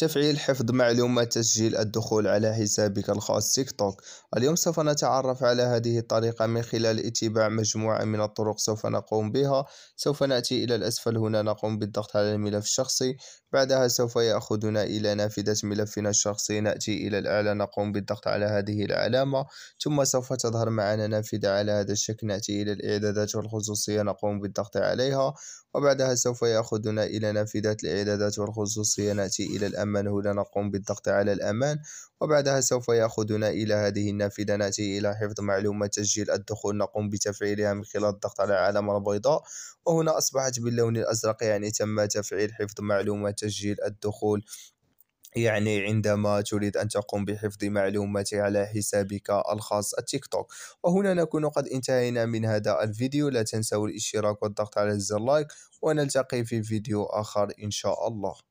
تفعيل حفظ معلومات تسجيل الدخول على حسابك الخاص تيك توك اليوم سوف نتعرف على هذه الطريقة من خلال اتباع مجموعة من الطرق سوف نقوم بها سوف نأتي إلى الأسفل هنا نقوم بالضغط على الملف الشخصي بعدها سوف يأخذنا إلى نافذة ملفنا الشخصي نأتي إلى الأعلى نقوم بالضغط على هذه العلامة ثم سوف تظهر معنا نافذة على هذا الشكل نأتي إلى الإعدادات والخصوصية نقوم بالضغط عليها وبعدها سوف يأخذنا إلى نافذة الإعدادات والخصوصية نأتي إلى الأمام أمنه لنقوم بالضغط على الأمان وبعدها سوف يأخذنا إلى هذه النافذة نأتي إلى حفظ معلومات تسجيل الدخول نقوم بتفعيلها من خلال الضغط على علامة البيضاء وهنا أصبحت باللون الأزرق يعني تم تفعيل حفظ معلومات تسجيل الدخول يعني عندما تريد أن تقوم بحفظ معلومات على حسابك الخاص التيك توك وهنا نكون قد انتهينا من هذا الفيديو لا تنسوا الاشتراك والضغط على زر لايك ونلتقي في فيديو آخر إن شاء الله